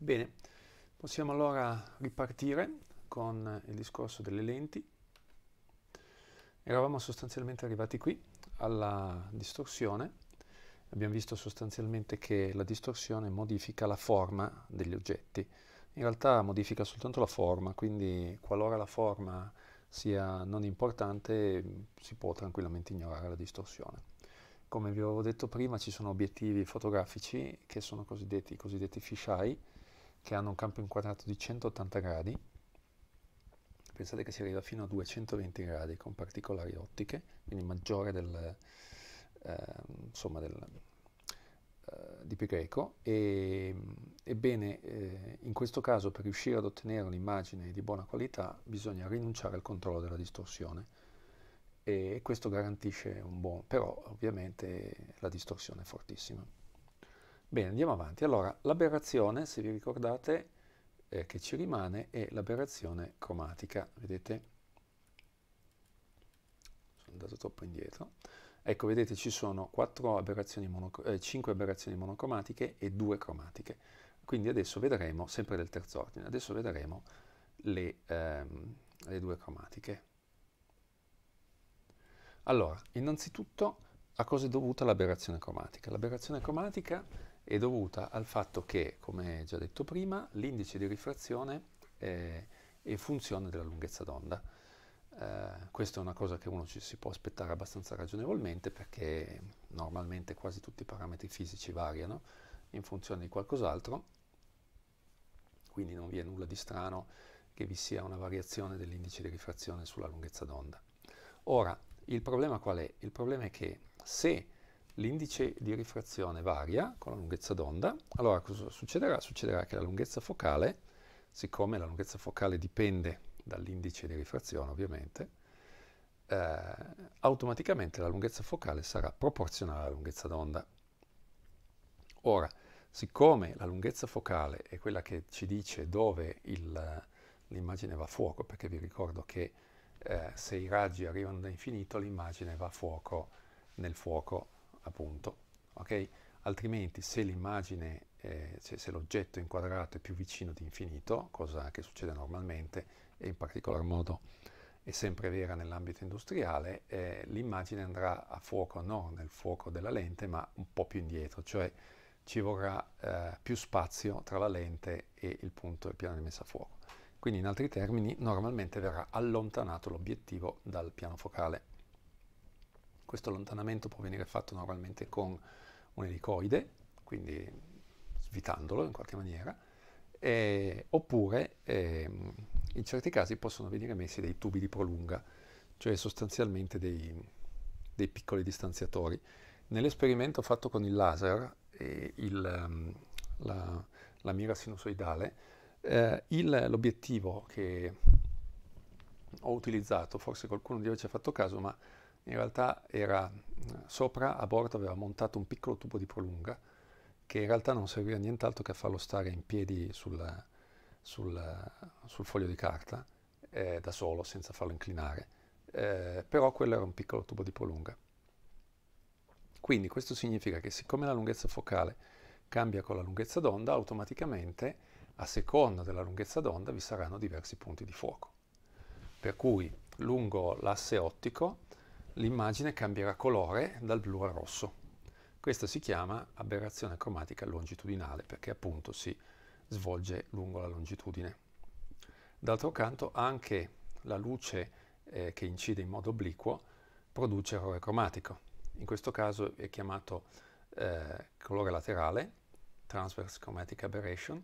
Bene, possiamo allora ripartire con il discorso delle lenti. Eravamo sostanzialmente arrivati qui alla distorsione. Abbiamo visto sostanzialmente che la distorsione modifica la forma degli oggetti. In realtà modifica soltanto la forma, quindi qualora la forma sia non importante si può tranquillamente ignorare la distorsione. Come vi avevo detto prima ci sono obiettivi fotografici che sono cosiddetti, cosiddetti fisheye, che hanno un campo inquadrato di 180 gradi, pensate che si arriva fino a 220 gradi con particolari ottiche, quindi maggiore del, eh, insomma del, eh, di pi greco. E, ebbene, eh, in questo caso per riuscire ad ottenere un'immagine di buona qualità bisogna rinunciare al controllo della distorsione e questo garantisce un buon, però ovviamente la distorsione è fortissima. Bene, andiamo avanti. Allora, l'aberrazione, se vi ricordate, eh, che ci rimane è l'aberrazione cromatica. Vedete? Sono andato troppo indietro. Ecco, vedete, ci sono 4 aberrazioni eh, 5 aberrazioni monocromatiche e 2 cromatiche. Quindi adesso vedremo, sempre del terzo ordine, adesso vedremo le, ehm, le due cromatiche. Allora, innanzitutto a cosa è dovuta l'aberrazione cromatica? L'aberrazione cromatica è dovuta al fatto che, come già detto prima, l'indice di rifrazione è, è funzione della lunghezza d'onda. Uh, questa è una cosa che uno ci si può aspettare abbastanza ragionevolmente perché normalmente quasi tutti i parametri fisici variano in funzione di qualcos'altro, quindi non vi è nulla di strano che vi sia una variazione dell'indice di rifrazione sulla lunghezza d'onda. Ora, il problema qual è? Il problema è che se l'indice di rifrazione varia con la lunghezza d'onda. Allora cosa succederà? Succederà che la lunghezza focale, siccome la lunghezza focale dipende dall'indice di rifrazione ovviamente, eh, automaticamente la lunghezza focale sarà proporzionale alla lunghezza d'onda. Ora, siccome la lunghezza focale è quella che ci dice dove l'immagine va a fuoco, perché vi ricordo che eh, se i raggi arrivano da infinito l'immagine va a fuoco nel fuoco appunto, ok? Altrimenti se l'immagine, eh, se, l'oggetto inquadrato è più vicino di infinito, cosa che succede normalmente e in particolar modo è sempre vera nell'ambito industriale, eh, l'immagine andrà a fuoco non nel fuoco della lente ma un po' più indietro, cioè ci vorrà eh, più spazio tra la lente e il punto del piano di messa a fuoco. Quindi in altri termini normalmente verrà allontanato l'obiettivo dal piano focale. Questo allontanamento può venire fatto normalmente con un elicoide, quindi svitandolo in qualche maniera, eh, oppure eh, in certi casi possono venire messi dei tubi di prolunga, cioè sostanzialmente dei, dei piccoli distanziatori. Nell'esperimento fatto con il laser, eh, il, ehm, la, la, mira sinusoidale, eh, l'obiettivo che ho utilizzato, forse qualcuno di voi ci ha fatto caso, ma in realtà era sopra a bordo aveva montato un piccolo tubo di prolunga che in realtà non serviva a nient'altro che a farlo stare in piedi sul, sul, sul foglio di carta eh, da solo senza farlo inclinare eh, però quello era un piccolo tubo di prolunga quindi questo significa che siccome la lunghezza focale cambia con la lunghezza d'onda automaticamente a seconda della lunghezza d'onda vi saranno diversi punti di fuoco per cui lungo l'asse ottico l'immagine cambierà colore dal blu al rosso. Questa si chiama aberrazione cromatica longitudinale perché appunto si svolge lungo la longitudine. D'altro canto anche la luce eh, che incide in modo obliquo produce errore cromatico. In questo caso è chiamato eh, colore laterale, transverse chromatic aberration,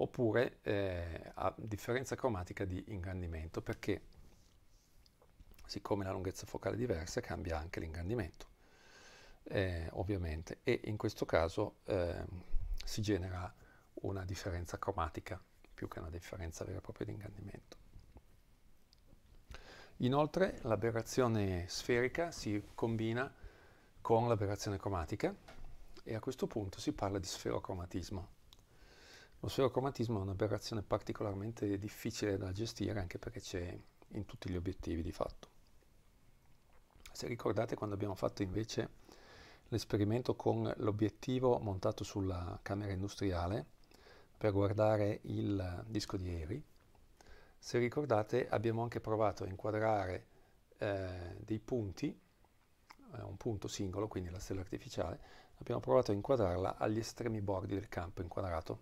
oppure eh, differenza cromatica di ingrandimento perché siccome la lunghezza focale è diversa cambia anche l'ingrandimento, eh, ovviamente, e in questo caso eh, si genera una differenza cromatica più che una differenza vera e propria di ingrandimento. Inoltre l'aberrazione sferica si combina con l'aberrazione cromatica e a questo punto si parla di sferocromatismo. Lo sferocromatismo è un'aberrazione particolarmente difficile da gestire anche perché c'è in tutti gli obiettivi di fatto. Se ricordate quando abbiamo fatto invece l'esperimento con l'obiettivo montato sulla camera industriale per guardare il disco di Eri, se ricordate abbiamo anche provato a inquadrare eh, dei punti, eh, un punto singolo, quindi la stella artificiale, abbiamo provato a inquadrarla agli estremi bordi del campo inquadrato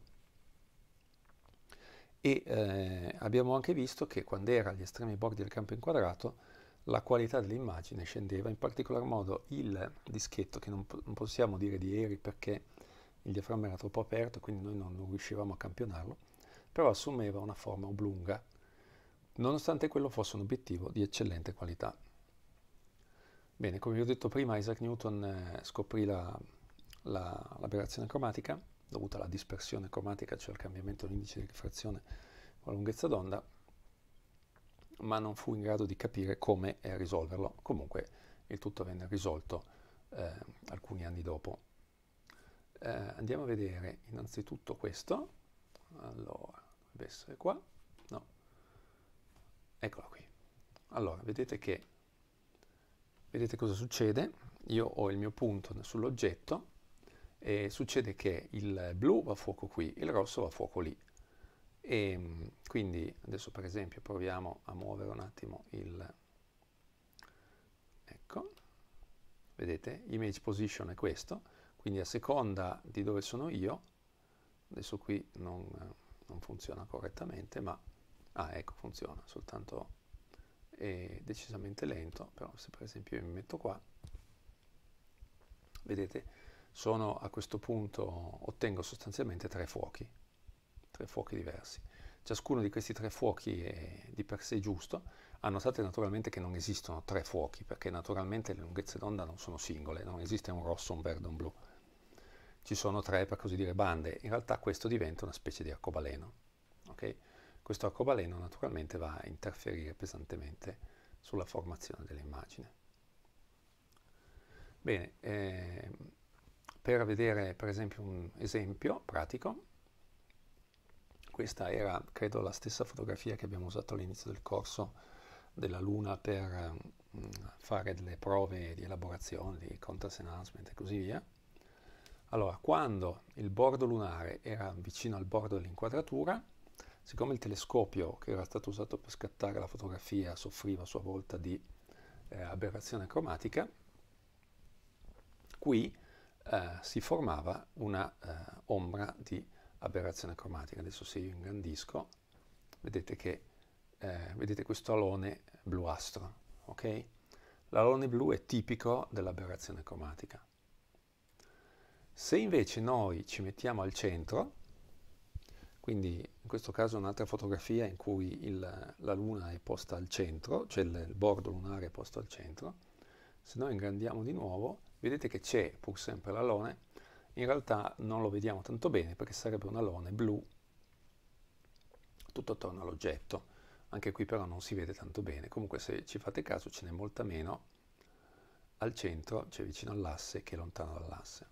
e eh, abbiamo anche visto che quando era agli estremi bordi del campo inquadrato la qualità dell'immagine scendeva, in particolar modo il dischetto, che non, non possiamo dire di ieri perché il diaframma era troppo aperto, quindi noi non, non riuscivamo a campionarlo, però assumeva una forma oblunga, nonostante quello fosse un obiettivo di eccellente qualità. Bene, come vi ho detto prima, Isaac Newton eh, scoprì la, la, l'aberrazione cromatica, dovuta alla dispersione cromatica, cioè al cambiamento dell'indice di rifrazione con la lunghezza d'onda, ma non fu in grado di capire come risolverlo. Comunque il tutto venne risolto eh, alcuni anni dopo. Eh, andiamo a vedere innanzitutto questo. Allora, dovrebbe essere qua. No. Eccolo qui. Allora, vedete che vedete cosa succede? Io ho il mio punto sull'oggetto e succede che il blu va a fuoco qui, il rosso va a fuoco lì. E ehm, quindi adesso per esempio proviamo a muovere un attimo il... Ecco, vedete, image position è questo, quindi a seconda di dove sono io, adesso qui non, non funziona correttamente, ma... Ah, ecco, funziona, soltanto è decisamente lento, però se per esempio io mi metto qua, vedete, sono a questo punto, ottengo sostanzialmente tre fuochi, tre fuochi diversi. Ciascuno di questi tre fuochi è di per sé giusto, a notate naturalmente che non esistono tre fuochi, perché naturalmente le lunghezze d'onda non sono singole, non esiste un rosso, un verde, un blu. Ci sono tre, per così dire, bande. In realtà questo diventa una specie di arcobaleno. Okay? Questo arcobaleno naturalmente va a interferire pesantemente sulla formazione dell'immagine. Bene, eh, per vedere per esempio un esempio pratico, questa era, credo, la stessa fotografia che abbiamo usato all'inizio del corso della Luna per mh, ehm, fare delle prove di elaborazione, di contrast enhancement e così via. Allora, quando il bordo lunare era vicino al bordo dell'inquadratura, siccome il telescopio che era stato usato per scattare la fotografia soffriva a sua volta di eh, aberrazione cromatica, qui eh, si formava una eh, ombra di aberrazione cromatica. Adesso se io ingrandisco, vedete che eh, vedete questo alone bluastro, ok? L'alone blu è tipico dell'aberrazione cromatica. Se invece noi ci mettiamo al centro, quindi in questo caso un'altra fotografia in cui il, la luna è posta al centro, cioè il, il bordo lunare è posto al centro, se noi ingrandiamo di nuovo, vedete che c'è pur sempre l'alone, in realtà non lo vediamo tanto bene perché sarebbe un alone blu tutto attorno all'oggetto. Anche qui però non si vede tanto bene, comunque se ci fate caso ce n'è molta meno al centro, cioè vicino all'asse, che lontano dall'asse.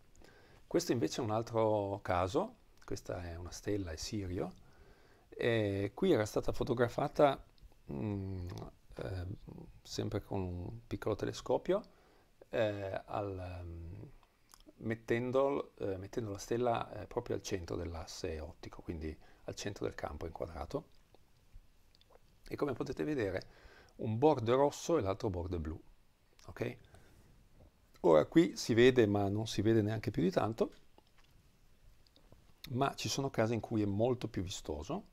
Questo invece è un altro caso, questa è una stella, è Sirio, e qui era stata fotografata mh, mm, eh, sempre con un piccolo telescopio eh, al, mm, mettendo, eh, mettendo la stella eh, proprio al centro dell'asse ottico, quindi al centro del campo inquadrato. E come potete vedere, un bordo rosso e l'altro bordo blu. Okay? Ora qui si vede, ma non si vede neanche più di tanto, ma ci sono casi in cui è molto più vistoso,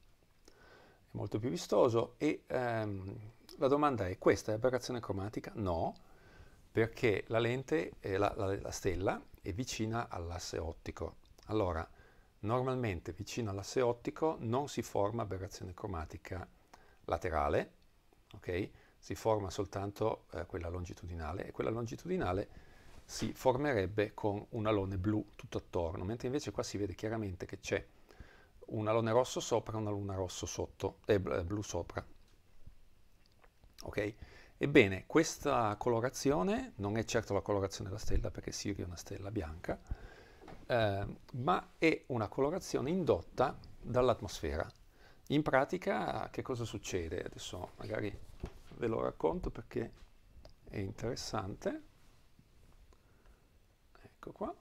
è molto più vistoso e ehm, la domanda è questa è aberrazione cromatica? No, perché la lente, eh, la, la, la stella e vicina all'asse ottico. Allora, normalmente vicino all'asse ottico non si forma aberrazione cromatica laterale, okay? si forma soltanto eh, quella longitudinale e quella longitudinale si formerebbe con un alone blu tutto attorno, mentre invece qua si vede chiaramente che c'è un alone rosso sopra e un alone rosso sotto, e eh, blu sopra. Okay? Ebbene, questa colorazione non è certo la colorazione della stella, perché Sirio è una stella bianca, eh, ma è una colorazione indotta dall'atmosfera. In pratica, che cosa succede? Adesso magari ve lo racconto perché è interessante. Ecco qua.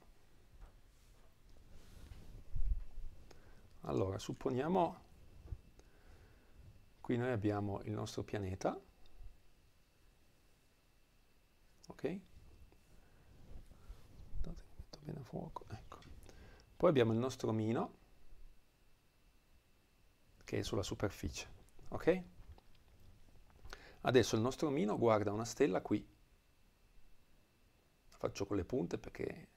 Allora, supponiamo qui noi abbiamo il nostro pianeta ok Guardate che bene a fuoco ecco poi abbiamo il nostro omino che è sulla superficie ok adesso il nostro omino guarda una stella qui la faccio con le punte perché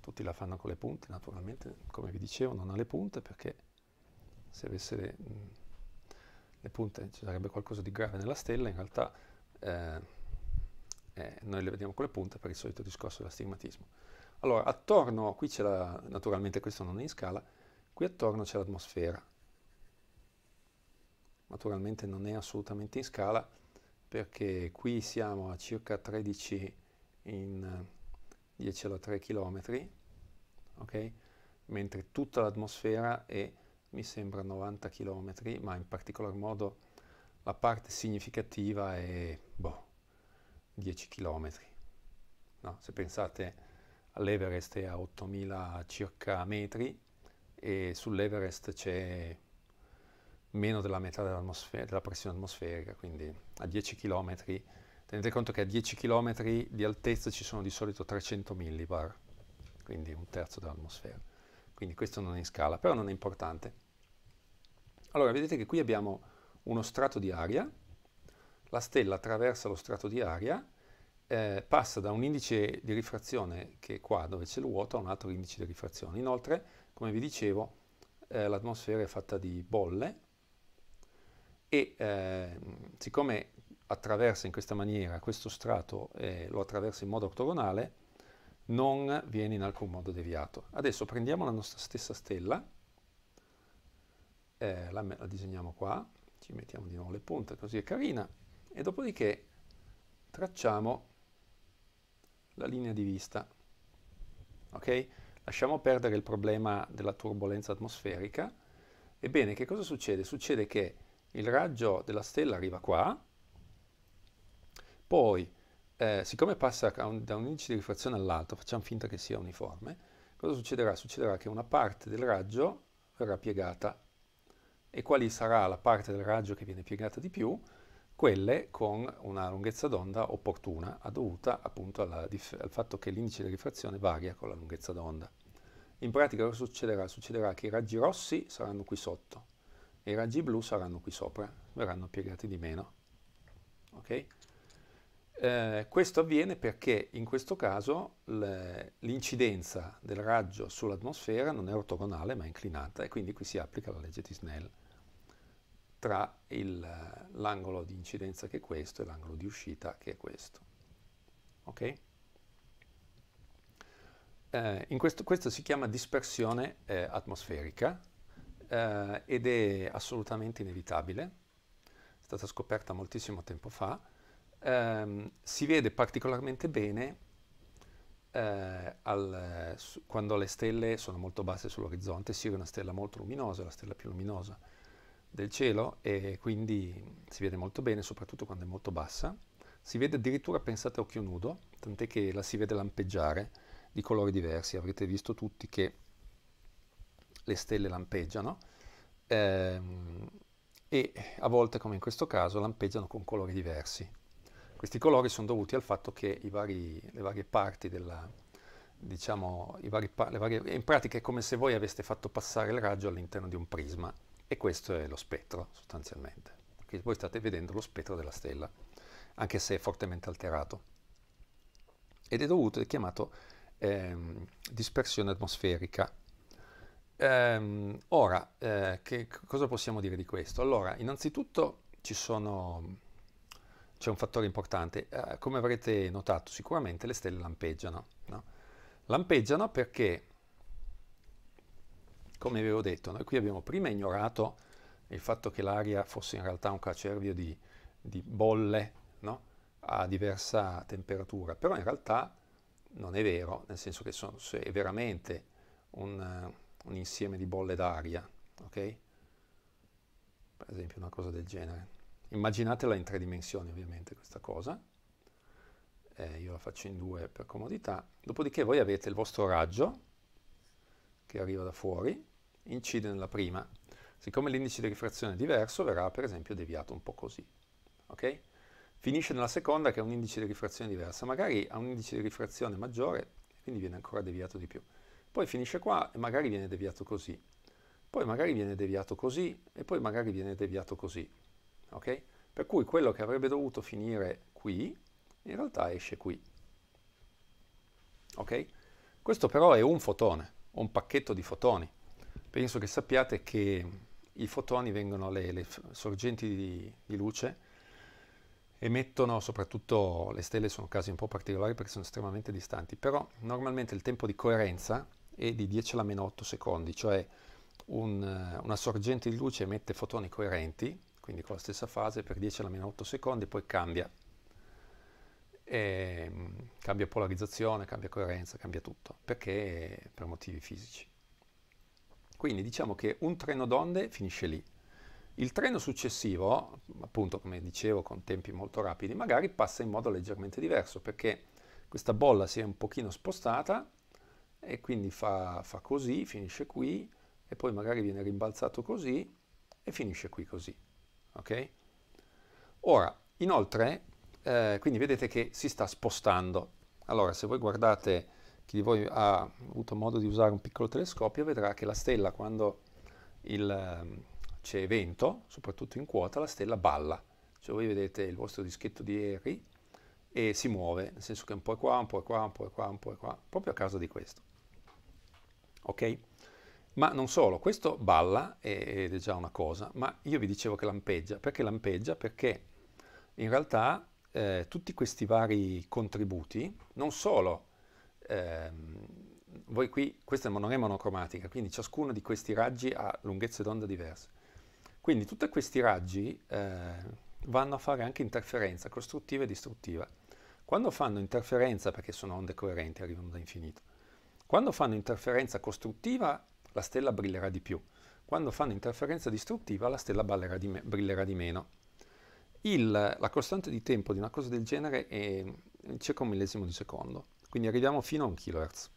tutti la fanno con le punte naturalmente come vi dicevo non ha le punte perché se avesse le, mm, le punte ci sarebbe qualcosa di grave nella stella in realtà eh, eh, noi le vediamo con le punte per il solito discorso dell'astigmatismo. Allora, attorno, qui c'è la, naturalmente questo non è in scala, qui attorno c'è l'atmosfera. Naturalmente non è assolutamente in scala perché qui siamo a circa 13 in 10 alla 3 km, ok? Mentre tutta l'atmosfera è, mi sembra, 90 km, ma in particolar modo la parte significativa è, boh, 10 km. No? Se pensate all'Everest è a 8000 circa metri e sull'Everest c'è meno della metà della pressione atmosferica, quindi a 10 km tenete conto che a 10 km di altezza ci sono di solito 300 millibar, quindi un terzo dell'atmosfera. Quindi questo non è in scala, però non è importante. Allora, vedete che qui abbiamo uno strato di aria la stella attraversa lo strato di aria, eh, passa da un indice di rifrazione che è qua dove c'è il vuoto a un altro indice di rifrazione. Inoltre, come vi dicevo, eh, l'atmosfera è fatta di bolle e eh, siccome attraversa in questa maniera questo strato lo attraversa in modo ortogonale, non viene in alcun modo deviato. Adesso prendiamo la nostra stessa stella, eh, la, la disegniamo qua, ci mettiamo di nuovo le punte, così è carina, e dopodiché tracciamo la linea di vista. Ok? Lasciamo perdere il problema della turbolenza atmosferica. Ebbene, che cosa succede? Succede che il raggio della stella arriva qua, poi eh, siccome passa un, da un indice di rifrazione all'altro, facciamo finta che sia uniforme, cosa succederà? Succederà che una parte del raggio verrà piegata e quali sarà la parte del raggio che viene piegata di più? quelle con una lunghezza d'onda opportuna, dovuta appunto al fatto che l'indice di rifrazione varia con la lunghezza d'onda. In pratica cosa succederà? Succederà che i raggi rossi saranno qui sotto e i raggi blu saranno qui sopra, verranno piegati di meno. Okay? Eh, questo avviene perché in questo caso l'incidenza del raggio sull'atmosfera non è ortogonale ma è inclinata e quindi qui si applica la legge di Snell tra l'angolo di incidenza che è questo e l'angolo di uscita che è questo. Ok? Eh, questo, questo, si chiama dispersione eh, atmosferica eh, ed è assolutamente inevitabile, è stata scoperta moltissimo tempo fa, ehm, si vede particolarmente bene eh, al, su, quando le stelle sono molto basse sull'orizzonte, Sirio è una stella molto luminosa, la stella più luminosa, del cielo e quindi si vede molto bene, soprattutto quando è molto bassa. Si vede addirittura pensate a occhio nudo, tant'è che la si vede lampeggiare di colori diversi. Avrete visto tutti che le stelle lampeggiano ehm, e a volte, come in questo caso, lampeggiano con colori diversi. Questi colori sono dovuti al fatto che vari, le varie parti della, diciamo, vari pa- varie, in pratica è come se voi aveste fatto passare il raggio all'interno di un prisma e questo è lo spettro, sostanzialmente. Quindi voi state vedendo lo spettro della stella, anche se è fortemente alterato. Ed è dovuto, è chiamato ehm, dispersione atmosferica. Ehm, ora, eh, che, cosa possiamo dire di questo? Allora, innanzitutto sono, c'è un fattore importante. Eh, come avrete notato, sicuramente le stelle lampeggiano. No? Lampeggiano perché come avevo detto, noi qui abbiamo prima ignorato il fatto che l'aria fosse in realtà un cacervio di, di bolle no? a diversa temperatura, però in realtà non è vero, nel senso che sono, se è veramente un, un, insieme di bolle d'aria, ok? Per esempio una cosa del genere. Immaginatela in tre dimensioni ovviamente questa cosa, eh, io la faccio in due per comodità, dopodiché voi avete il vostro raggio che arriva da fuori, incide nella prima. Siccome l'indice di rifrazione è diverso, verrà per esempio deviato un po' così. Okay? Finisce nella seconda che ha un indice di rifrazione diversa, magari ha un indice di rifrazione maggiore, quindi viene ancora deviato di più. Poi finisce qua e magari viene deviato così. Poi magari viene deviato così e poi magari viene deviato così. Okay? Per cui quello che avrebbe dovuto finire qui, in realtà esce qui. Okay? Questo però è un fotone, un pacchetto di fotoni penso che sappiate che i fotoni vengono, le, le sorgenti di, di, luce emettono, soprattutto le stelle sono casi un po' particolari perché sono estremamente distanti, però normalmente il tempo di coerenza è di 10 alla meno 8 secondi, cioè un, una sorgente di luce emette fotoni coerenti, quindi con la stessa fase per 10 alla meno 8 secondi, poi cambia. E, ehm, cambia polarizzazione, cambia coerenza, cambia tutto, perché per motivi fisici. Quindi diciamo che un treno d'onde finisce lì. Il treno successivo, appunto come dicevo con tempi molto rapidi, magari passa in modo leggermente diverso perché questa bolla si è un pochino spostata e quindi fa, fa così, finisce qui e poi magari viene rimbalzato così e finisce qui così. Ok? Ora, inoltre, eh, quindi vedete che si sta spostando. Allora, se voi guardate chi di voi ha avuto modo di usare un piccolo telescopio vedrà che la stella quando il, ehm, c'è vento, soprattutto in quota, la stella balla. Cioè voi vedete il vostro dischetto di ieri e si muove, nel senso che un po' è qua, un po' è qua, un po' è qua, un po' è qua, proprio a causa di questo. Ok? Ma non solo, questo balla ed è già una cosa, ma io vi dicevo che lampeggia. Perché lampeggia? Perché in realtà eh, tutti questi vari contributi non solo ehm, voi qui, questa non è monocromatica, quindi ciascuno di questi raggi ha lunghezze d'onda diverse. Quindi tutti questi raggi eh, vanno a fare anche interferenza costruttiva e distruttiva. Quando fanno interferenza, perché sono onde coerenti, arrivano da infinito, quando fanno interferenza costruttiva la stella brillerà di più, quando fanno interferenza distruttiva la stella di brillerà di meno. Il, la costante di tempo di una cosa del genere è circa un millesimo di secondo quindi arriviamo fino a 1 kHz.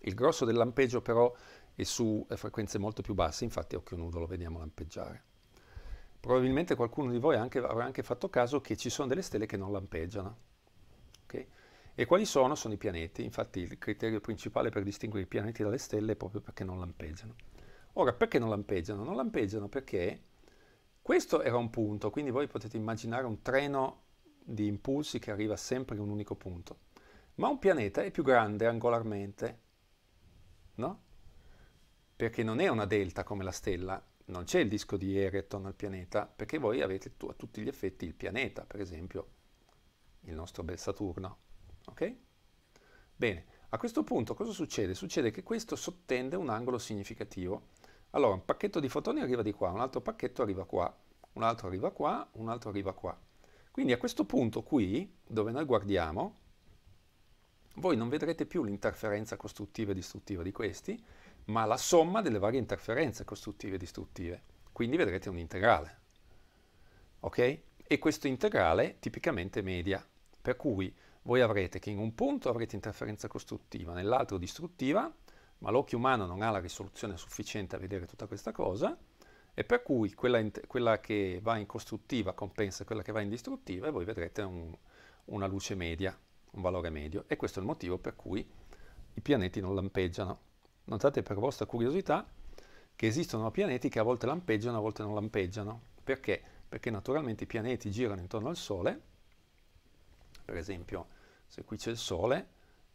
Il grosso del lampeggio però è su frequenze molto più basse, infatti a occhio nudo lo vediamo lampeggiare. Probabilmente qualcuno di voi anche, avrà anche fatto caso che ci sono delle stelle che non lampeggiano. Okay? E quali sono? Sono i pianeti, infatti il criterio principale per distinguere i pianeti dalle stelle è proprio perché non lampeggiano. Ora, perché non lampeggiano? Non lampeggiano perché questo era un punto, quindi voi potete immaginare un treno di impulsi che arriva sempre in un unico punto ma un pianeta è più grande angolarmente, no? Perché non è una delta come la stella, non c'è il disco di Ereton al pianeta, perché voi avete a tutti gli effetti il pianeta, per esempio il nostro bel Saturno, ok? Bene, a questo punto cosa succede? Succede che questo sottende un angolo significativo. Allora, un pacchetto di fotoni arriva di qua, un altro pacchetto arriva qua, un altro arriva qua, un altro arriva qua. Quindi a questo punto qui, dove noi guardiamo, voi non vedrete più l'interferenza costruttiva e distruttiva di questi, ma la somma delle varie interferenze costruttive e distruttive. Quindi vedrete un integrale. Ok? E questo integrale tipicamente media, per cui voi avrete che in un punto avrete interferenza costruttiva, nell'altro distruttiva, ma l'occhio umano non ha la risoluzione sufficiente a vedere tutta questa cosa, e per cui quella, quella che va in costruttiva compensa quella che va in distruttiva e voi vedrete un, una luce media un valore medio e questo è il motivo per cui i pianeti non lampeggiano. Notate per vostra curiosità che esistono pianeti che a volte lampeggiano, a volte non lampeggiano. Perché? Perché naturalmente i pianeti girano intorno al Sole, per esempio se qui c'è il Sole,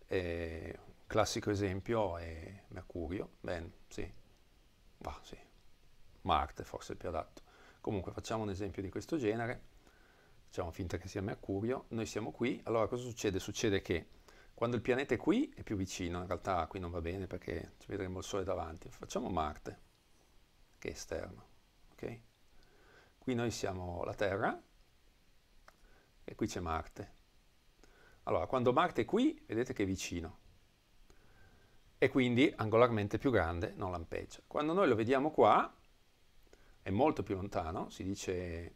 eh, classico esempio è Mercurio, ben, sì. Ah, sì, Marte forse è più adatto. Comunque facciamo un esempio di questo genere facciamo finta che sia Mercurio, noi siamo qui, allora cosa succede? Succede che quando il pianeta è qui è più vicino, in realtà qui non va bene perché ci vedremo il Sole davanti, facciamo Marte, che è esterno, ok? Qui noi siamo la Terra e qui c'è Marte. Allora, quando Marte è qui, vedete che è vicino e quindi angolarmente più grande non lampeggia. Quando noi lo vediamo qua, è molto più lontano, si dice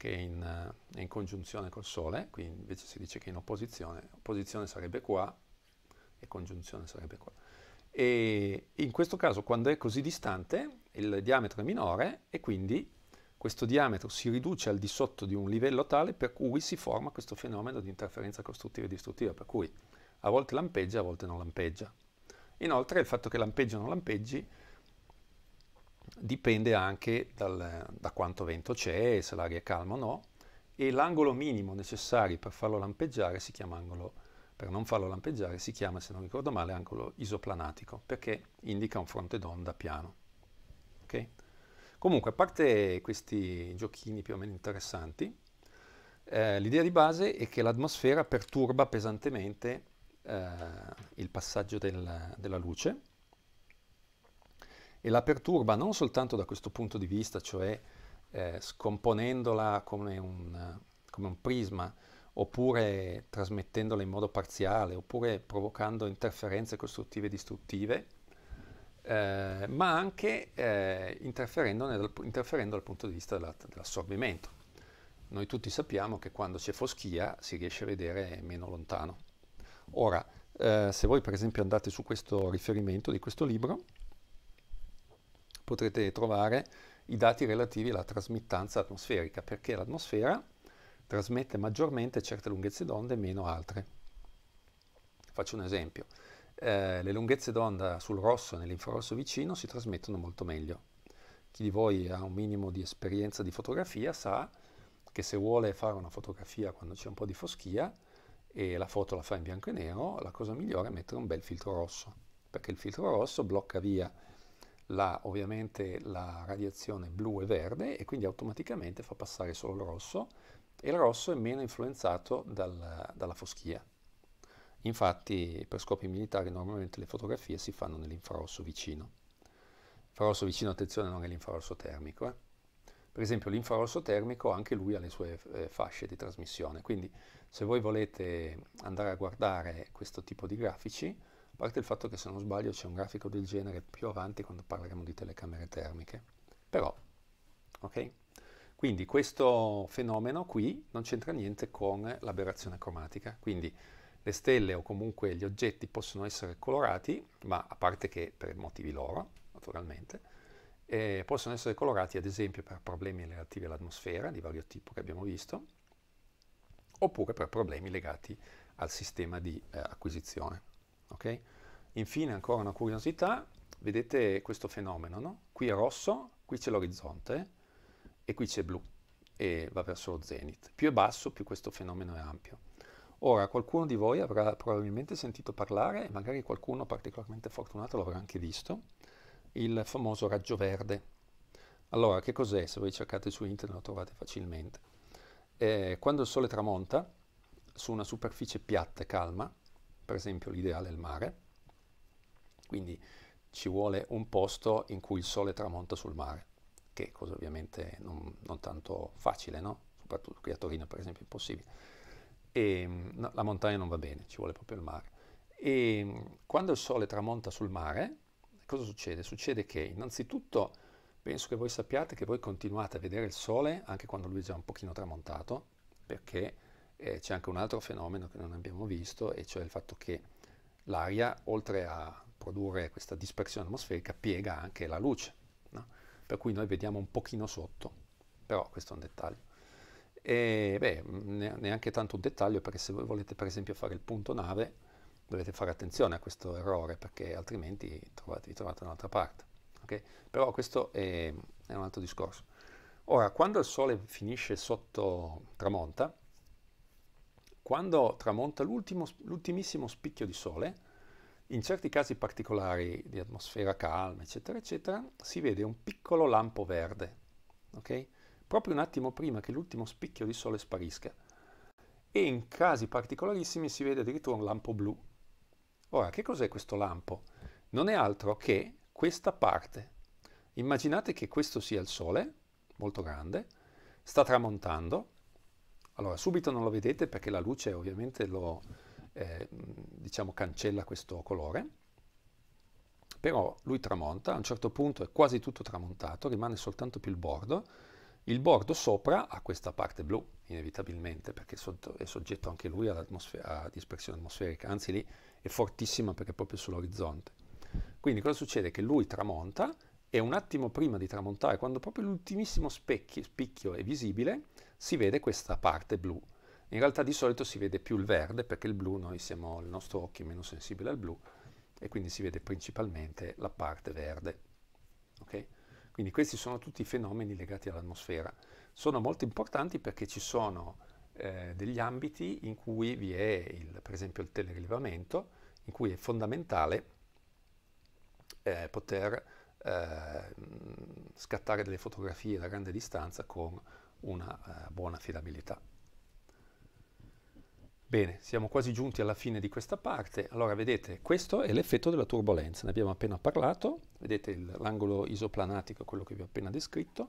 che è in, è eh, in congiunzione col Sole, qui invece si dice che è in opposizione, opposizione sarebbe qua e congiunzione sarebbe qua. E in questo caso quando è così distante il diametro è minore e quindi questo diametro si riduce al di sotto di un livello tale per cui si forma questo fenomeno di interferenza costruttiva e distruttiva, per cui a volte lampeggia, a volte non lampeggia. Inoltre il fatto che lampeggia o non lampeggi dipende anche dal, da quanto vento c'è, se l'aria è calma o no, e l'angolo minimo necessario per farlo lampeggiare si chiama angolo, per non farlo lampeggiare si chiama, se non ricordo male, angolo isoplanatico, perché indica un fronte d'onda piano. Okay? Comunque, a parte questi giochini più o meno interessanti, eh, l'idea di base è che l'atmosfera perturba pesantemente eh, il passaggio del, della luce, e la perturba non soltanto da questo punto di vista, cioè eh, scomponendola come un, come un, prisma, oppure trasmettendola in modo parziale, oppure provocando interferenze costruttive e distruttive, eh, ma anche eh, interferendo, dal, interferendo, dal, punto di vista della, dell'assorbimento. Noi tutti sappiamo che quando c'è foschia si riesce a vedere meno lontano. Ora, eh, se voi per esempio andate su questo riferimento di questo libro, potrete trovare i dati relativi alla trasmittanza atmosferica, perché l'atmosfera trasmette maggiormente certe lunghezze d'onda e meno altre. Faccio un esempio. Eh, le lunghezze d'onda sul rosso e nell'infrarosso vicino si trasmettono molto meglio. Chi di voi ha un minimo di esperienza di fotografia sa che se vuole fare una fotografia quando c'è un po' di foschia e la foto la fa in bianco e nero, la cosa migliore è mettere un bel filtro rosso, perché il filtro rosso blocca via la, ovviamente la radiazione blu e verde e quindi automaticamente fa passare solo il rosso e il rosso è meno influenzato dal, dalla foschia. Infatti per scopi militari normalmente le fotografie si fanno nell'infrarosso vicino. Infrarosso vicino, attenzione, non è l'infrarosso termico. Eh? Per esempio l'infrarosso termico anche lui ha le sue eh, fasce di trasmissione, quindi se voi volete andare a guardare questo tipo di grafici, parte il fatto che se non sbaglio c'è un grafico del genere più avanti quando parleremo di telecamere termiche, però, ok? Quindi questo fenomeno qui non c'entra niente con l'aberrazione cromatica, quindi le stelle o comunque gli oggetti possono essere colorati, ma a parte che per motivi loro, naturalmente, eh, possono essere colorati ad esempio per problemi relativi all'atmosfera di vario tipo che abbiamo visto, oppure per problemi legati al sistema di eh, acquisizione. Okay? Infine ancora una curiosità, vedete questo fenomeno, no? qui è rosso, qui c'è l'orizzonte e qui c'è blu e va verso lo zenith. Più è basso, più questo fenomeno è ampio. Ora, qualcuno di voi avrà probabilmente sentito parlare, e magari qualcuno particolarmente fortunato l'avrà anche visto, il famoso raggio verde. Allora, che cos'è? Se voi cercate su internet lo trovate facilmente. Eh, quando il sole tramonta, su una superficie piatta e calma, per esempio l'ideale è il mare, quindi ci vuole un posto in cui il sole tramonta sul mare, che è cosa ovviamente non, non tanto facile, no? soprattutto qui a Torino per esempio è impossibile. E, ehm, no, la montagna non va bene, ci vuole proprio il mare. E ehm, quando il sole tramonta sul mare, cosa succede? Succede che innanzitutto penso che voi sappiate che voi continuate a vedere il sole anche quando lui è già un pochino tramontato, perché eh, c'è anche un altro fenomeno che non abbiamo visto, e cioè il fatto che l'aria, oltre a produrre questa dispersione atmosferica, piega anche la luce. No? Per cui noi vediamo un pochino sotto, però questo è un dettaglio. E beh, neanche tanto un dettaglio, perché se voi volete per esempio fare il punto nave, dovete fare attenzione a questo errore, perché altrimenti trovate, vi trovate da un'altra parte. Okay? Però questo è, è un altro discorso. Ora, quando il sole finisce sotto tramonta, quando tramonta l'ultimissimo spicchio di sole, in certi casi particolari di atmosfera calma, eccetera, eccetera, si vede un piccolo lampo verde, okay? proprio un attimo prima che l'ultimo spicchio di sole sparisca. E in casi particolarissimi si vede addirittura un lampo blu. Ora, che cos'è questo lampo? Non è altro che questa parte. Immaginate che questo sia il Sole, molto grande, sta tramontando allora, subito non lo vedete perché la luce ovviamente lo, eh, diciamo, cancella questo colore, però lui tramonta, a un certo punto è quasi tutto tramontato, rimane soltanto più il bordo, il bordo sopra ha questa parte blu, inevitabilmente, perché è soggetto anche lui a dispersione atmosferica, anzi lì è fortissima perché è proprio sull'orizzonte. Quindi cosa succede? Che lui tramonta, e un attimo prima di tramontare, quando proprio l'ultimissimo specchio, spicchio è visibile, si vede questa parte blu. In realtà di solito si vede più il verde perché il blu noi siamo, il nostro occhio è meno sensibile al blu e quindi si vede principalmente la parte verde. Okay? Quindi questi sono tutti i fenomeni legati all'atmosfera. Sono molto importanti perché ci sono eh, degli ambiti in cui vi è il, per esempio il telerilevamento, in cui è fondamentale eh, poter eh, scattare delle fotografie da grande distanza con una eh, buona affidabilità. Bene, siamo quasi giunti alla fine di questa parte. Allora, vedete, questo è l'effetto della turbolenza, ne abbiamo appena parlato. Vedete l'angolo isoplanatico, quello che vi ho appena descritto.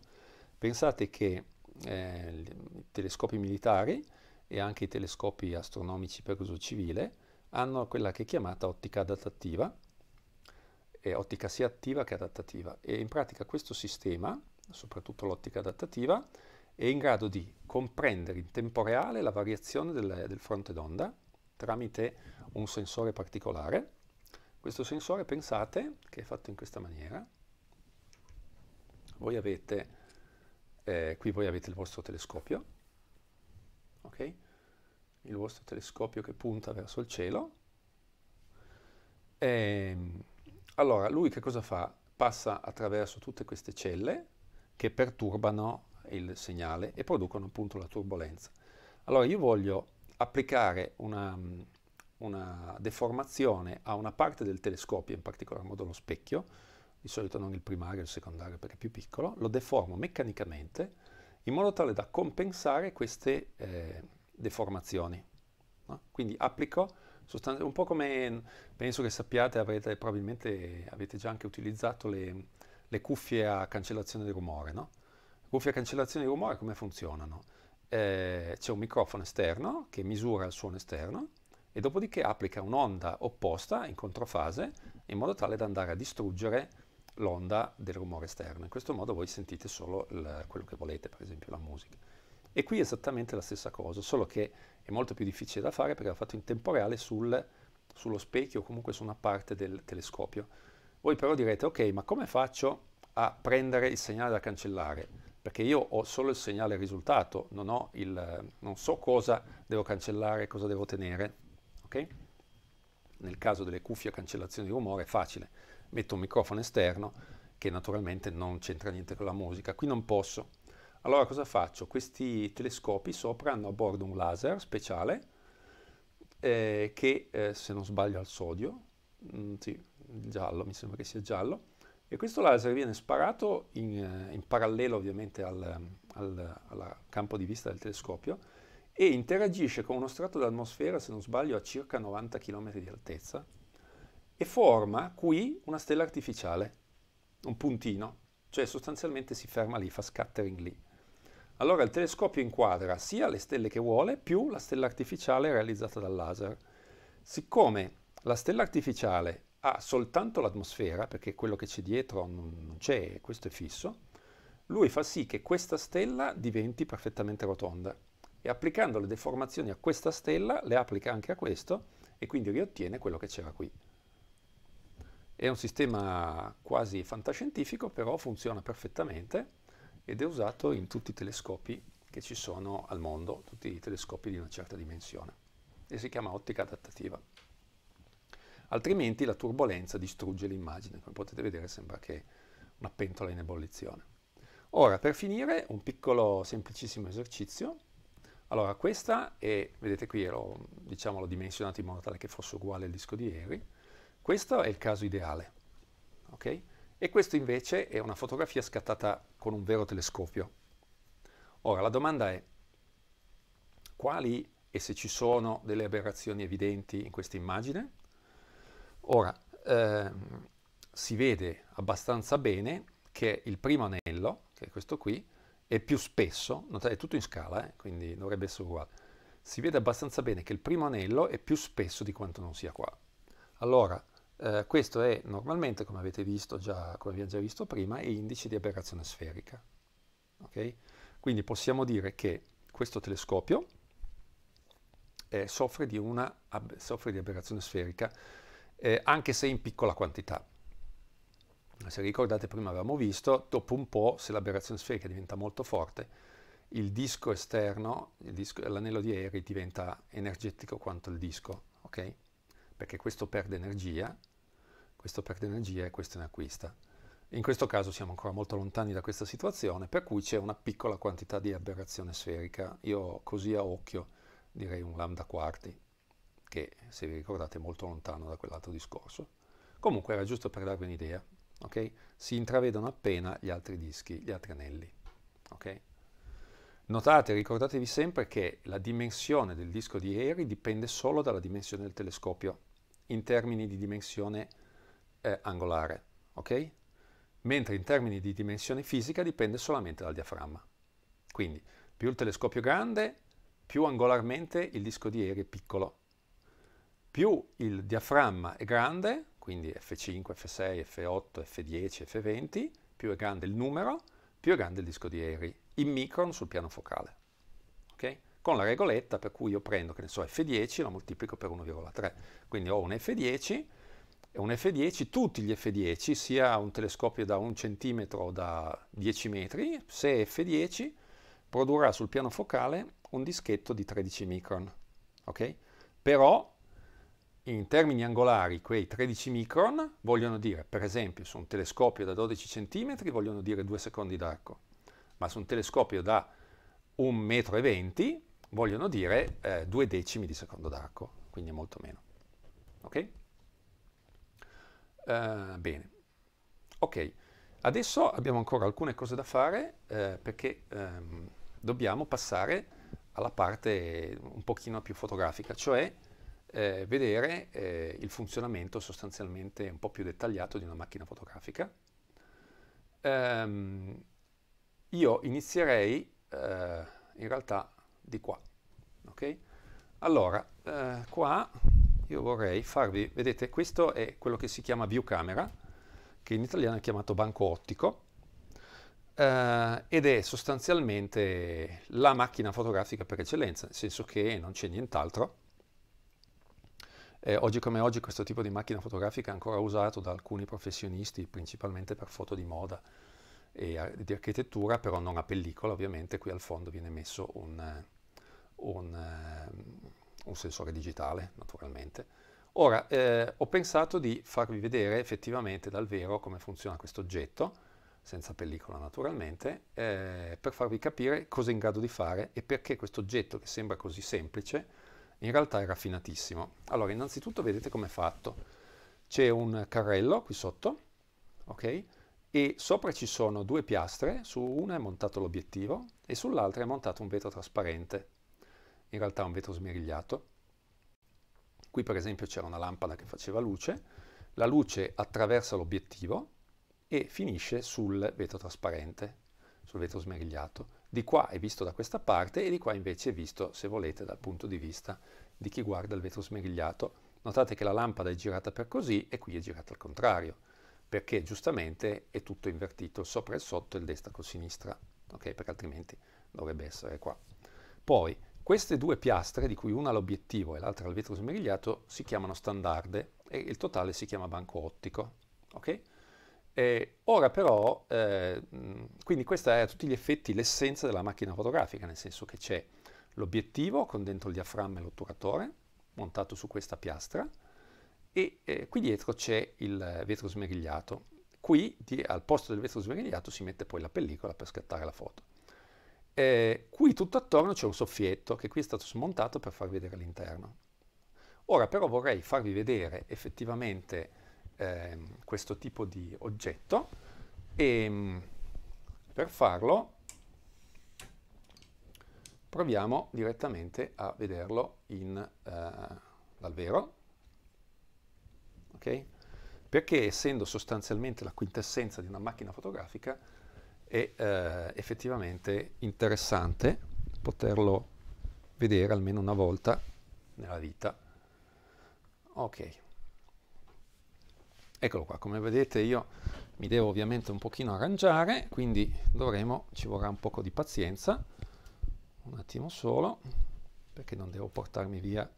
Pensate che eh, i telescopi militari e anche i telescopi astronomici per uso civile hanno quella che è chiamata ottica adattiva, è ottica sia attiva che adattativa e in pratica questo sistema, soprattutto l'ottica adattativa, è in grado di comprendere in tempo reale la variazione del, del fronte d'onda tramite un sensore particolare. Questo sensore, pensate, che è fatto in questa maniera. Voi avete, eh, qui voi avete il vostro telescopio, okay? il vostro telescopio che punta verso il cielo. E, ehm, allora, lui che cosa fa? Passa attraverso tutte queste celle che perturbano il segnale e producono appunto la turbolenza. Allora, io voglio applicare una, una deformazione a una parte del telescopio, in particolar modo lo specchio, di solito non il primario, il secondario perché è più piccolo, lo deformo meccanicamente in modo tale da compensare queste eh, deformazioni. No? Quindi applico Sostan- un po' come penso che sappiate, avrete probabilmente avete già anche utilizzato le, le cuffie a cancellazione di rumore, no? Cuffie a cancellazione di rumore come funzionano? Eh, c'è un microfono esterno che misura il suono esterno e dopodiché applica un'onda opposta in controfase in modo tale da andare a distruggere l'onda del rumore esterno. In questo modo voi sentite solo il, quello che volete, per esempio la musica. E qui è esattamente la stessa cosa, solo che è molto più difficile da fare perché l'ho fatto in tempo reale sul, sullo specchio o comunque su una parte del telescopio. Voi però direte, ok, ma come faccio a prendere il segnale da cancellare? Perché io ho solo il segnale risultato, non, il, non so cosa devo cancellare, cosa devo tenere. Okay? Nel caso delle cuffie a cancellazione di rumore è facile, metto un microfono esterno che naturalmente non c'entra niente con la musica, qui non posso allora cosa faccio? Questi telescopi sopra hanno a bordo un laser speciale eh, che eh, se non sbaglio al sodio, mm, sì, giallo, mi sembra che sia giallo, e questo laser viene sparato in, eh, in parallelo ovviamente al, al, al campo di vista del telescopio e interagisce con uno strato d'atmosfera, se non sbaglio, a circa 90 km di altezza e forma qui una stella artificiale, un puntino, cioè sostanzialmente si ferma lì, fa scattering lì. Allora il telescopio inquadra sia le stelle che vuole più la stella artificiale realizzata dal laser. Siccome la stella artificiale ha soltanto l'atmosfera, perché quello che c'è dietro non c'è, questo è fisso, lui fa sì che questa stella diventi perfettamente rotonda e applicando le deformazioni a questa stella le applica anche a questo e quindi riottiene quello che c'era qui. È un sistema quasi fantascientifico, però funziona perfettamente ed è usato in tutti i telescopi che ci sono al mondo, tutti i telescopi di una certa dimensione e si chiama ottica adattativa. Altrimenti la turbolenza distrugge l'immagine, come potete vedere sembra che una pentola in ebollizione. Ora, per finire, un piccolo semplicissimo esercizio. Allora, questa è, vedete qui, diciamo, l'ho diciamo, dimensionato in modo tale che fosse uguale al disco di ieri. Questo è il caso ideale, ok? E questa invece è una fotografia scattata con un vero telescopio. Ora la domanda è quali e se ci sono delle aberrazioni evidenti in questa immagine? Ora ehm, si vede abbastanza bene che il primo anello, che è questo qui, è più spesso, notate è tutto in scala, eh, quindi dovrebbe essere uguale, si vede abbastanza bene che il primo anello è più spesso di quanto non sia qua. Allora, eh, questo è normalmente, come avete visto già, come abbiamo già visto prima, indice di aberrazione sferica. Okay? Quindi possiamo dire che questo telescopio eh, soffre, di una, soffre, di aberrazione sferica, eh, anche se in piccola quantità. Se ricordate prima avevamo visto, dopo un po', se l'aberrazione sferica diventa molto forte, il disco esterno, l'anello di Airy diventa energetico quanto il disco, okay? Perché questo perde energia questo perde energia e questo ne acquista. In questo caso siamo ancora molto lontani da questa situazione, per cui c'è una piccola quantità di aberrazione sferica. Io così a occhio direi un lambda quarti, che se vi ricordate è molto lontano da quell'altro discorso. Comunque era giusto per darvi un'idea, okay? Si intravedono appena gli altri dischi, gli altri anelli, okay? Notate, ricordatevi sempre che la dimensione del disco di Eri dipende solo dalla dimensione del telescopio, in termini di dimensione è angolare, ok? Mentre in termini di dimensione fisica dipende solamente dal diaframma. Quindi più il telescopio è grande, più angolarmente il disco di Eri è piccolo. Più il diaframma è grande, quindi F5, F6, F8, F10, F20, più è grande il numero, più è grande il disco di Eri, in micron sul piano focale. Okay? Con la regoletta per cui io prendo, che ne so, F10, la moltiplico per 1,3. Quindi ho un F10 un F10, tutti gli F10, sia un telescopio da un centimetro o da 10 metri, se è F10 produrrà sul piano focale un dischetto di 13 micron. Okay? Però in termini angolari quei 13 micron vogliono dire, per esempio, su un telescopio da 12 cm vogliono dire 2 secondi d'arco, ma su un telescopio da 1,20 m vogliono dire eh, decimi di secondo d'arco, quindi è molto meno. Okay? Eh, bene, ok, adesso abbiamo ancora alcune cose da fare eh, perché ehm, dobbiamo passare alla parte un pochino più fotografica, cioè eh, vedere eh, il funzionamento sostanzialmente un po' più dettagliato di una macchina fotografica. Um, io inizierei eh, in realtà di qua, ok? Allora, eh, qua io vorrei farvi, vedete, questo è quello che si chiama view camera, che in italiano è chiamato banco ottico, eh, ed è sostanzialmente la macchina fotografica per eccellenza, nel senso che non c'è nient'altro. Eh, oggi come oggi questo tipo di macchina fotografica è ancora usato da alcuni professionisti, principalmente per foto di moda e eh, di architettura, però non a pellicola, ovviamente qui al fondo viene messo un, un ehm, un sensore digitale naturalmente. Ora, eh, ho pensato di farvi vedere effettivamente dal vero come funziona questo oggetto, senza pellicola naturalmente, eh, per farvi capire cosa è in grado di fare e perché questo oggetto che sembra così semplice in realtà è raffinatissimo. Allora, innanzitutto vedete com'è fatto. C'è un carrello qui sotto, ok? E sopra ci sono due piastre, su una è montato l'obiettivo e sull'altra è montato un vetro trasparente in realtà è un vetro smerigliato. Qui per esempio c'era una lampada che faceva luce, la luce attraversa l'obiettivo e finisce sul vetro trasparente, sul vetro smerigliato. Di qua è visto da questa parte e di qua invece è visto, se volete, dal punto di vista di chi guarda il vetro smerigliato. Notate che la lampada è girata per così e qui è girata al contrario, perché giustamente è tutto invertito, il sopra e il sotto, il destra col sinistra, ok? Perché altrimenti dovrebbe essere qua. Poi queste due piastre, di cui una l'obiettivo e l'altra il vetro smerigliato, si chiamano standarde e il totale si chiama banco ottico. Okay? Eh, ora però, eh, quindi questa è a tutti gli effetti l'essenza della macchina fotografica, nel senso che c'è l'obiettivo con dentro il diaframma e l'otturatore, montato su questa piastra, e eh, qui dietro c'è il vetro smerigliato. Qui di, al posto del vetro smerigliato si mette poi la pellicola per scattare la foto. Eh, qui tutto attorno c'è un soffietto che qui è stato smontato per far vedere l'interno. Ora però vorrei farvi vedere effettivamente eh, questo tipo di oggetto e ehm, per farlo proviamo direttamente a vederlo in, eh, dal vero. Okay? Perché essendo sostanzialmente la quintessenza di una macchina fotografica è eh, effettivamente interessante poterlo vedere almeno una volta nella vita. Ok, eccolo qua, come vedete io mi devo ovviamente un pochino arrangiare, quindi dovremo, ci vorrà un poco di pazienza, un attimo solo, perché non devo portarmi via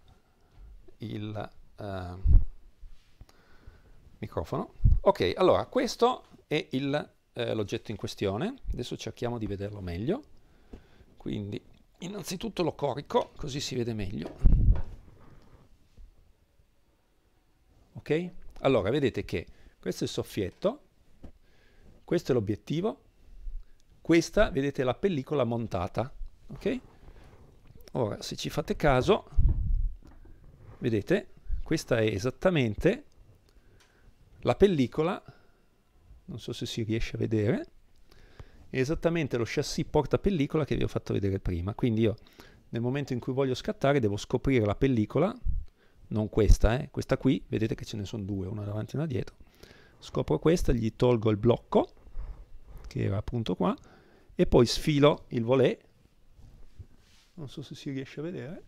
il eh, microfono. Ok, allora questo è il eh, l'oggetto in questione. Adesso cerchiamo di vederlo meglio. Quindi innanzitutto lo corico, così si vede meglio. Ok? Allora, vedete che questo è il soffietto, questo è l'obiettivo, questa, vedete, la pellicola montata. Ok? Ora, se ci fate caso, vedete, questa è esattamente la pellicola non so se si riesce a vedere, è esattamente lo chassis porta pellicola che vi ho fatto vedere prima. Quindi io nel momento in cui voglio scattare devo scoprire la pellicola, non questa, eh, questa qui, vedete che ce ne sono due, una davanti e una dietro. Scopro questa, gli tolgo il blocco, che era appunto qua, e poi sfilo il volet, non so se si riesce a vedere,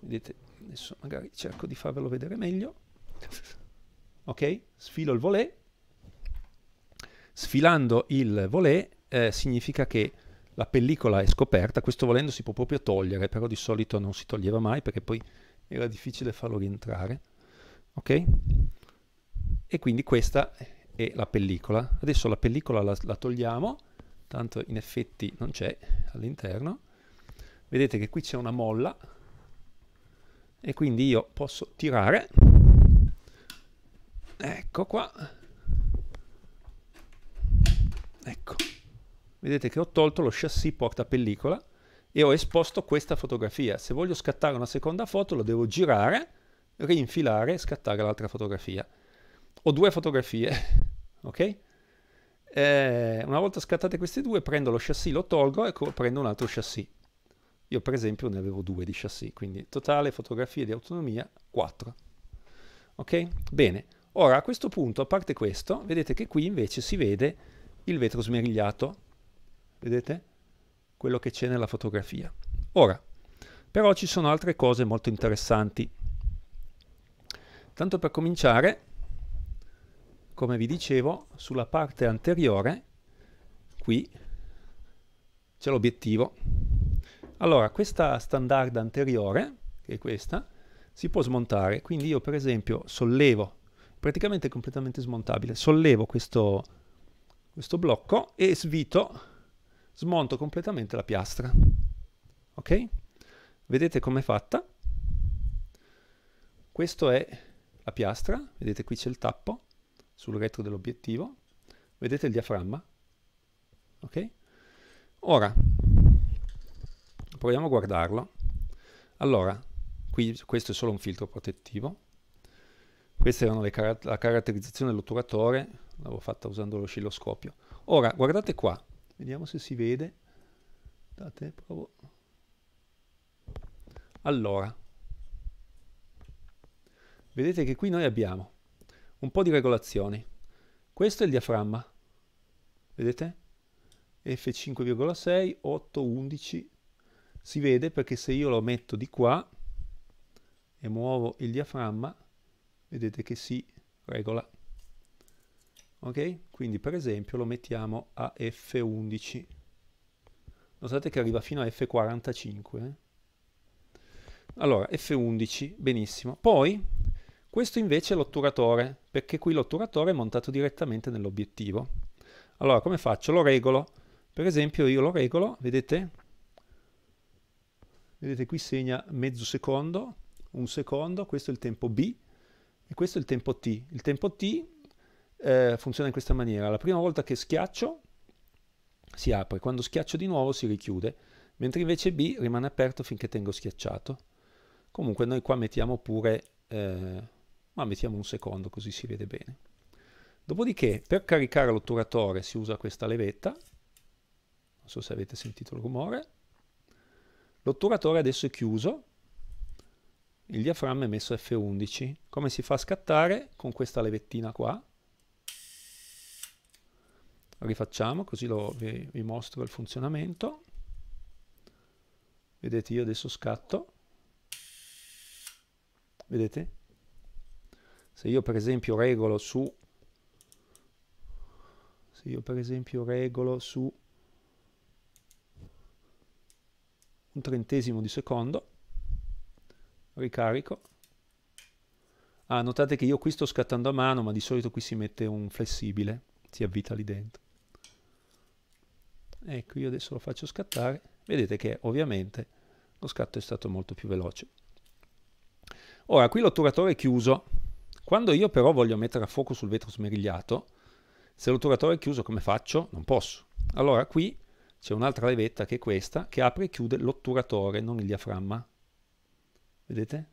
vedete, adesso magari cerco di farvelo vedere meglio, ok? Sfilo il volet Sfilando il volé eh, significa che la pellicola è scoperta, questo volendo si può proprio togliere, però di solito non si toglieva mai perché poi era difficile farlo rientrare. Ok? E quindi questa è la pellicola. Adesso la pellicola la, la togliamo, tanto in effetti non c'è all'interno. Vedete che qui c'è una molla e quindi io posso tirare. Ecco qua ecco vedete che ho tolto lo chassis porta pellicola e ho esposto questa fotografia se voglio scattare una seconda foto lo devo girare rinfilare e scattare l'altra fotografia ho due fotografie ok eh, una volta scattate queste due prendo lo chassis lo tolgo e prendo un altro chassis io per esempio ne avevo due di chassis quindi totale fotografie di autonomia 4 ok bene ora a questo punto a parte questo vedete che qui invece si vede il vetro smerigliato, vedete? Quello che c'è nella fotografia. Ora, però ci sono altre cose molto interessanti. Tanto per cominciare, come vi dicevo, sulla parte anteriore, qui, c'è l'obiettivo. Allora, questa standard anteriore, che è questa, si può smontare. Quindi io, per esempio, sollevo, praticamente completamente smontabile, sollevo questo questo blocco e svito, smonto completamente la piastra. Ok? Vedete com'è fatta? Questa è la piastra, vedete qui c'è il tappo sul retro dell'obiettivo, vedete il diaframma? Ok? Ora, proviamo a guardarlo. Allora, qui, questo è solo un filtro protettivo, queste erano car la caratterizzazione dell'otturatore l'avevo fatta usando l'oscilloscopio. Ora, guardate qua, vediamo se si vede. Date, provo. Allora, vedete che qui noi abbiamo un po' di regolazioni. Questo è il diaframma, vedete? F5,6, 8, 11. Si vede perché se io lo metto di qua e muovo il diaframma, vedete che si regola ok? Quindi per esempio lo mettiamo a F11. Notate che arriva fino a F45. Eh? Allora, F11, benissimo. Poi, questo invece è l'otturatore, perché qui l'otturatore è montato direttamente nell'obiettivo. Allora, come faccio? Lo regolo. Per esempio io lo regolo, vedete? Vedete qui segna mezzo secondo, un secondo, questo è il tempo B e questo è il tempo T. Il tempo T eh, funziona in questa maniera. La prima volta che schiaccio si apre, quando schiaccio di nuovo si richiude, mentre invece B rimane aperto finché tengo schiacciato. Comunque noi qua mettiamo pure, eh, ma mettiamo un secondo così si vede bene. Dopodiché per caricare l'otturatore si usa questa levetta, non so se avete sentito il rumore, l'otturatore adesso è chiuso, il diaframma è messo F11. Come si fa a scattare? Con questa levettina qua, rifacciamo così lo, vi, vi mostro il funzionamento vedete io adesso scatto vedete se io per esempio regolo su se io per esempio regolo su un trentesimo di secondo ricarico ah notate che io qui sto scattando a mano ma di solito qui si mette un flessibile si avvita lì dentro ecco io adesso lo faccio scattare vedete che ovviamente lo scatto è stato molto più veloce ora qui l'otturatore è chiuso quando io però voglio mettere a fuoco sul vetro smerigliato se l'otturatore è chiuso come faccio? non posso allora qui c'è un'altra levetta che è questa che apre e chiude l'otturatore non il diaframma vedete?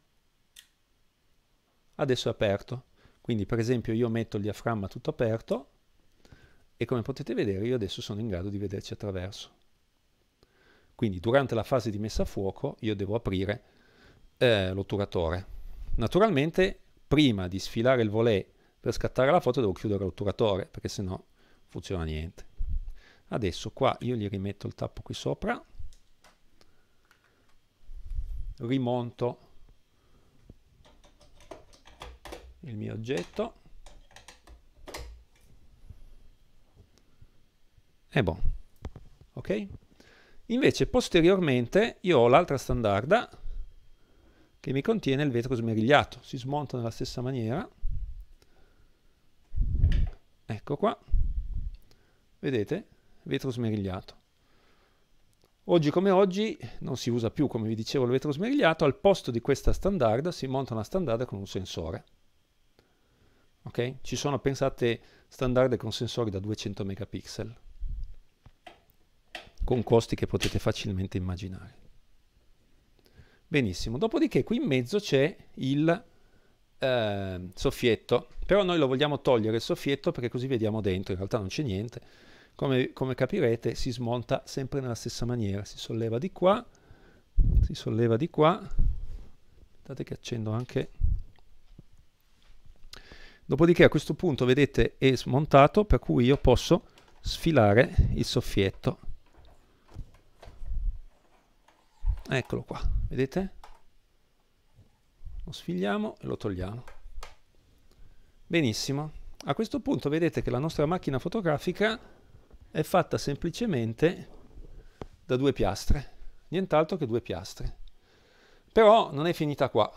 adesso è aperto quindi per esempio io metto il diaframma tutto aperto e come potete vedere io adesso sono in grado di vederci attraverso. Quindi durante la fase di messa a fuoco io devo aprire eh, l'otturatore. Naturalmente prima di sfilare il volet per scattare la foto devo chiudere l'otturatore perché sennò funziona niente. Adesso qua io gli rimetto il tappo qui sopra, rimonto il mio oggetto è eh bon. Ok? Invece posteriormente io ho l'altra standarda che mi contiene il vetro smerigliato. Si smonta nella stessa maniera. Ecco qua. Vedete? Vetro smerigliato. Oggi come oggi non si usa più, come vi dicevo, il vetro smerigliato. Al posto di questa standard si monta una standard con un sensore. Ok? Ci sono, pensate, standard con sensori da 200 megapixel con costi che potete facilmente immaginare. Benissimo, dopodiché qui in mezzo c'è il eh, soffietto, però noi lo vogliamo togliere il soffietto perché così vediamo dentro, in realtà non c'è niente. Come, come capirete si smonta sempre nella stessa maniera, si solleva di qua, si solleva di qua, aspettate che accendo anche Dopodiché a questo punto vedete è smontato per cui io posso sfilare il soffietto eccolo qua, vedete? Lo sfigliamo e lo togliamo. Benissimo, a questo punto vedete che la nostra macchina fotografica è fatta semplicemente da due piastre, nient'altro che due piastre. Però non è finita qua,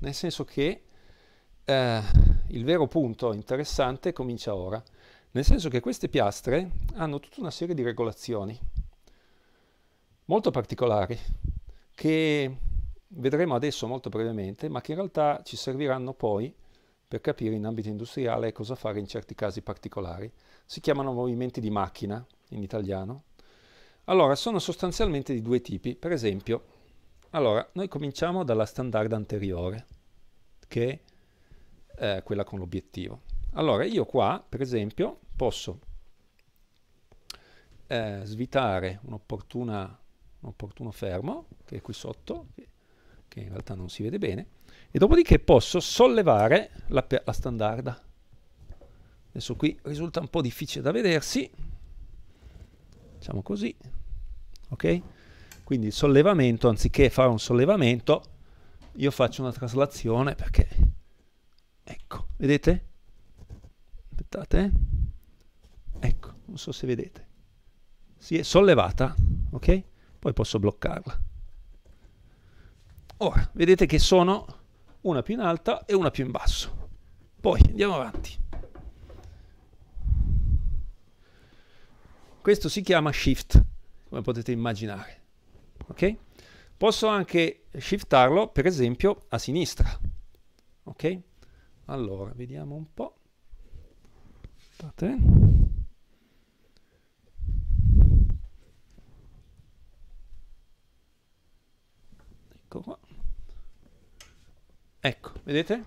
nel senso che eh, il vero punto interessante comincia ora, nel senso che queste piastre hanno tutta una serie di regolazioni molto particolari, che vedremo adesso molto brevemente, ma che in realtà ci serviranno poi per capire in ambito industriale cosa fare in certi casi particolari. Si chiamano movimenti di macchina in italiano. Allora, sono sostanzialmente di due tipi. Per esempio, allora, noi cominciamo dalla standard anteriore, che è quella con l'obiettivo. Allora, io qua, per esempio, posso eh, svitare un'opportuna un opportuno fermo, che è qui sotto, che in realtà non si vede bene, e dopodiché posso sollevare la, la standarda. Adesso qui risulta un po' difficile da vedersi, facciamo così, ok? Quindi il sollevamento, anziché fare un sollevamento, io faccio una traslazione perché, ecco, vedete? Aspettate, eh. ecco, non so se vedete, si è sollevata, ok? poi posso bloccarla. Ora, vedete che sono una più in alta e una più in basso. Poi andiamo avanti. Questo si chiama shift, come potete immaginare. Okay? Posso anche shiftarlo, per esempio, a sinistra. Ok? Allora, vediamo un po'. Aspettate. Ecco qua. Ecco, vedete?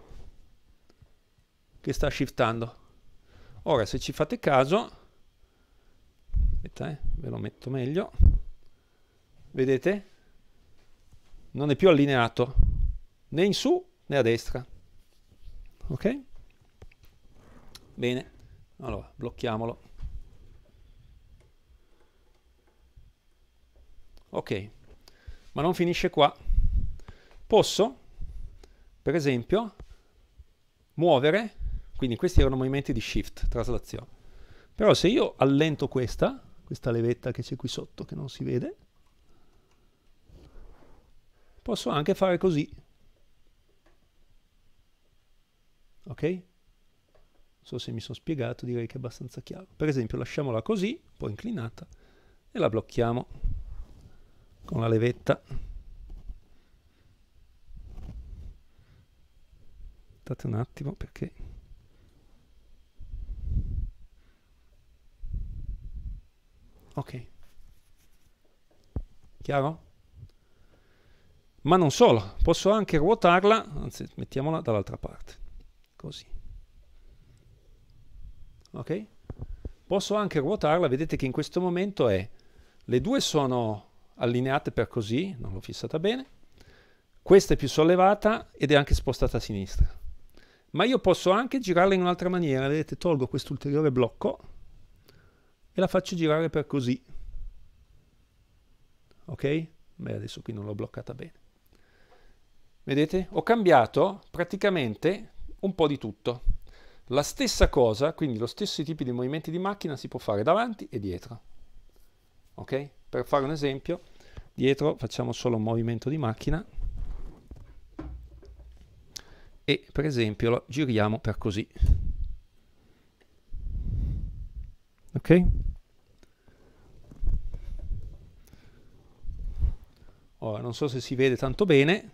Che sta shiftando. Ora, se ci fate caso, aspetta, eh, ve lo metto meglio. Vedete? Non è più allineato né in su né a destra. Ok? Bene. Allora, blocchiamolo. Ok. Ma non finisce qua. Posso, per esempio, muovere, quindi questi erano movimenti di shift, traslazione. Però se io allento questa, questa levetta che c'è qui sotto che non si vede, posso anche fare così. Ok? Non so se mi sono spiegato, direi che è abbastanza chiaro. Per esempio lasciamola così, un po' inclinata, e la blocchiamo con la levetta. aspettate un attimo perché ok chiaro? ma non solo posso anche ruotarla anzi mettiamola dall'altra parte così ok? posso anche ruotarla vedete che in questo momento è le due sono allineate per così non l'ho fissata bene questa è più sollevata ed è anche spostata a sinistra ma io posso anche girarla in un'altra maniera. Vedete, tolgo questo ulteriore blocco e la faccio girare per così. Ok? Beh, adesso qui non l'ho bloccata bene. Vedete? Ho cambiato praticamente un po' di tutto. La stessa cosa, quindi lo stesso tipo di movimenti di macchina si può fare davanti e dietro. Ok? Per fare un esempio, dietro facciamo solo un movimento di macchina e per esempio lo giriamo per così. Ok? Ora non so se si vede tanto bene,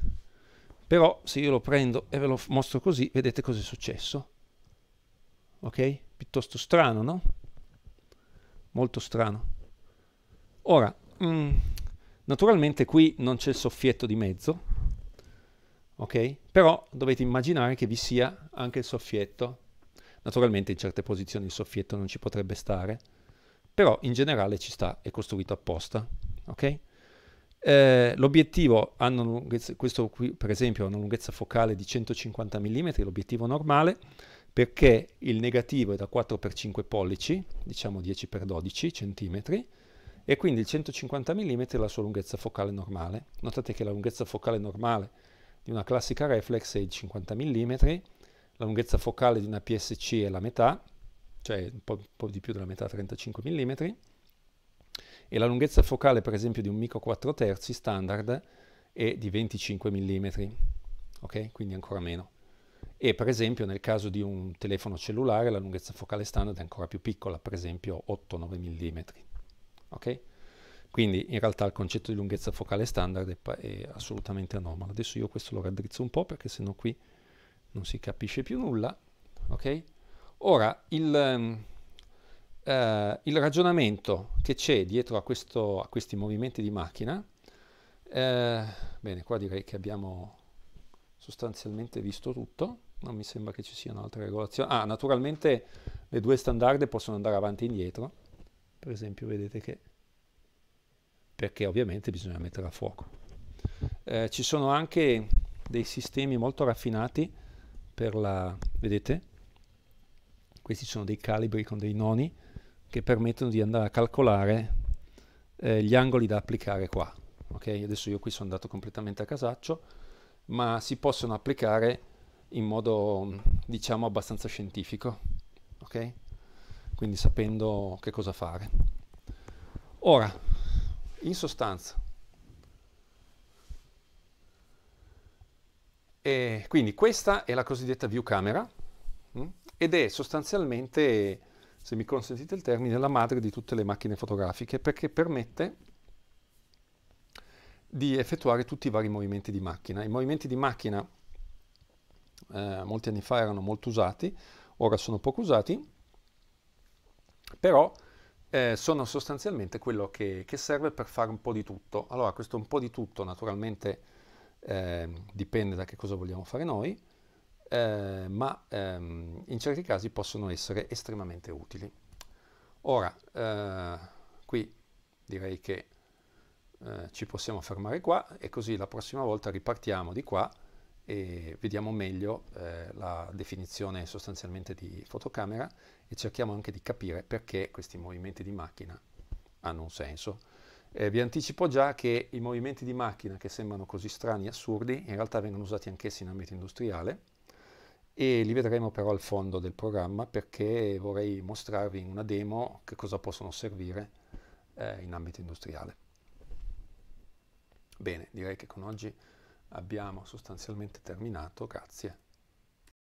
però se io lo prendo e ve lo mostro così, vedete cosa è successo. Ok? Piuttosto strano, no? Molto strano. Ora, mh, mm, naturalmente qui non c'è il soffietto di mezzo, ok? Però dovete immaginare che vi sia anche il soffietto. Naturalmente in certe posizioni il soffietto non ci potrebbe stare, però in generale ci sta, è costruito apposta, ok? Eh, l'obiettivo ha questo qui per esempio ha una lunghezza focale di 150 mm, l'obiettivo normale, perché il negativo è da 4x5 pollici, diciamo 10x12 cm, e quindi il 150 mm è la sua lunghezza focale normale. Notate che la lunghezza focale normale di una classica reflex è di 50 mm, la lunghezza focale di una PSC è la metà, cioè un po', un po di più della metà, 35 mm, e la lunghezza focale per esempio di un micro 4 terzi standard è di 25 mm, ok? Quindi ancora meno. E per esempio nel caso di un telefono cellulare la lunghezza focale standard è ancora più piccola, per esempio 8-9 mm, ok? Quindi in realtà il concetto di lunghezza focale standard è, è assolutamente anomalo. Adesso io questo lo raddrizzo un po' perché sennò qui non si capisce più nulla. Okay? Ora, il, um, il, ragionamento che c'è dietro a, questo, a, questi movimenti di macchina, eh, bene, qua direi che abbiamo sostanzialmente visto tutto, non mi sembra che ci siano altre regolazioni. Ah, naturalmente le due standard possono andare avanti e indietro, per esempio vedete che perché ovviamente bisogna mettere a fuoco. Eh, ci sono anche dei sistemi molto raffinati per la... vedete? Questi sono dei calibri con dei noni che permettono di andare a calcolare eh, gli angoli da applicare qua. Okay? Adesso io qui sono andato completamente a casaccio, ma si possono applicare in modo diciamo abbastanza scientifico, okay? quindi sapendo che cosa fare. Ora, in sostanza. E quindi questa è la cosiddetta view camera mm? ed è sostanzialmente, se mi consentite il termine, la madre di tutte le macchine fotografiche perché permette di effettuare tutti i vari movimenti di macchina. I movimenti di macchina eh, molti anni fa erano molto usati, ora sono poco usati, però eh, sono sostanzialmente quello che, che, serve per fare un po' di tutto. Allora, questo un po' di tutto naturalmente eh, dipende da che cosa vogliamo fare noi, eh, ma ehm, in certi casi possono essere estremamente utili. Ora, eh, qui direi che eh, ci possiamo fermare qua e così la prossima volta ripartiamo di qua e vediamo meglio eh, la definizione sostanzialmente di fotocamera e cerchiamo anche di capire perché questi movimenti di macchina hanno un senso. Eh, vi anticipo già che i movimenti di macchina che sembrano così strani e assurdi in realtà vengono usati anch'essi in ambito industriale e li vedremo però al fondo del programma perché vorrei mostrarvi in una demo che cosa possono servire eh, in ambito industriale. Bene, direi che con oggi abbiamo sostanzialmente terminato, grazie.